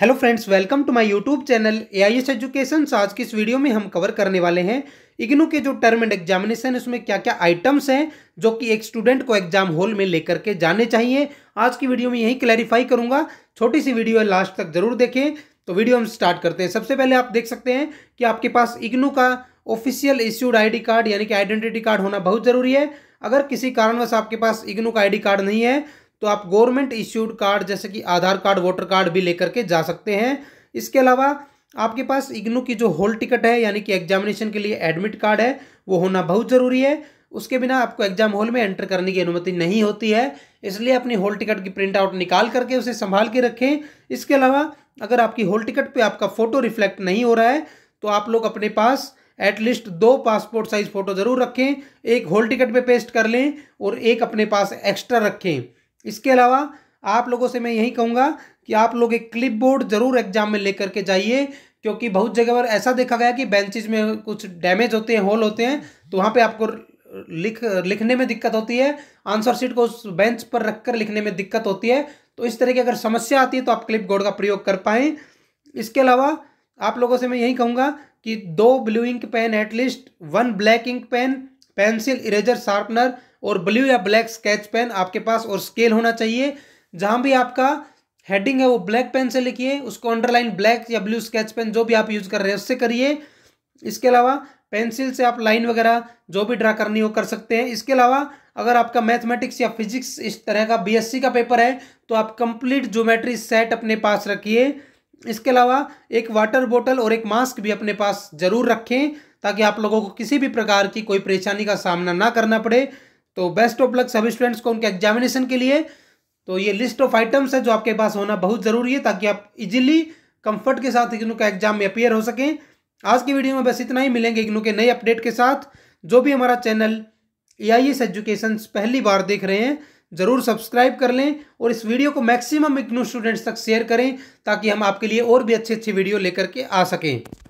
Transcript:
hello friends welcome to my YouTube channel AIS education आज की इस वीडियो में हम कवर करने वाले हैं इग्नू के जो टर्म एंड एग्जामिनेशन है उसमें क्या क्या आइटम्स हैं जो कि एक स्टूडेंट को एग्जाम हॉल में लेकर के जाने चाहिए आज की वीडियो में यही क्लैरिफाई करूंगा छोटी सी वीडियो है लास्ट तक जरूर देखें तो वीडियो हम स्टार्ट करते हैं सबसे पहले आप देख सकते हैं कि आपके पास इग्नू का ऑफिशियल इश्यूड आईडी कार्ड यानी कि आइडेंटिटी कार्ड होना बहुत जरूरी है अगर किसी कारणवश आपके पास इग्नू का आईडी कार्ड नहीं है तो आप गवर्नमेंट इश्यूड कार्ड जैसे कि आधार कार्ड वोटर कार्ड भी लेकर के जा सकते हैं इसके अलावा आपके पास इग्नू की जो होल टिकट है यानी कि एग्जामिनेशन के लिए एडमिट कार्ड है वो होना बहुत ज़रूरी है उसके बिना आपको एग्जाम हॉल में एंटर करने की अनुमति नहीं होती है इसलिए अपनी होल टिकट की प्रिंट आउट निकाल करके उसे संभाल के रखें इसके अलावा अगर आपकी होल टिकट पे आपका फ़ोटो रिफ्लेक्ट नहीं हो रहा है तो आप लोग अपने पास एटलीस्ट दो पासपोर्ट साइज़ फ़ोटो ज़रूर रखें एक होल टिकट पे पेस्ट कर लें और एक अपने पास एक्स्ट्रा रखें इसके अलावा आप लोगों से मैं यही कहूँगा कि आप लोग एक क्लिप बोर्ड ज़रूर एग्जाम में लेकर के जाइए क्योंकि बहुत जगह पर ऐसा देखा गया कि बेंचेज में कुछ डैमेज होते हैं होल होते हैं तो वहाँ पे आपको लिख लिखने में दिक्कत होती है आंसर शीट को उस बेंच पर रखकर लिखने में दिक्कत होती है तो इस तरह की अगर समस्या आती है तो आप क्लिप बोर्ड का प्रयोग कर पाएँ इसके अलावा आप लोगों से मैं यही कहूँगा कि दो blue ink pen at least one black ink pen pencil eraser sharpener और ब्लू या ब्लैक स्केच पेन आपके पास और स्केल होना चाहिए जहाँ भी आपका हेडिंग है वो ब्लैक पेन से लिखिए उसको अंडरलाइन ब्लैक या ब्लू स्केच पेन जो भी आप यूज़ कर रहे हैं उससे करिए इसके अलावा पेंसिल से आप लाइन वगैरह जो भी ड्रा करनी हो कर सकते हैं इसके अलावा अगर आपका मैथमेटिक्स या फिजिक्स इस तरह का बीएससी का पेपर है तो आप कंप्लीट ज्योमेट्री सेट अपने पास रखिए इसके अलावा एक वाटर बोतल और एक मास्क भी अपने पास ज़रूर रखें ताकि आप लोगों को किसी भी प्रकार की कोई परेशानी का सामना ना करना पड़े तो बेस्ट ऑफ लक सभी स्टूडेंट्स को उनके एग्जामिनेशन के लिए तो ये लिस्ट ऑफ आइटम्स है जो आपके पास होना बहुत ज़रूरी है ताकि आप इजीली कंफर्ट के साथ इग्नू का एग्जाम में अपेयर हो सकें आज की वीडियो में बस इतना ही मिलेंगे इग्नू के नए अपडेट के साथ जो भी हमारा channel A I S education पहली बार देख रहे हैं ज़रूर सब्सक्राइब कर लें और इस वीडियो को मैक्सिमम इग्नू स्टूडेंट्स तक शेयर करें ताकि हम आपके लिए और भी अच्छी अच्छी वीडियो लेकर के आ सकें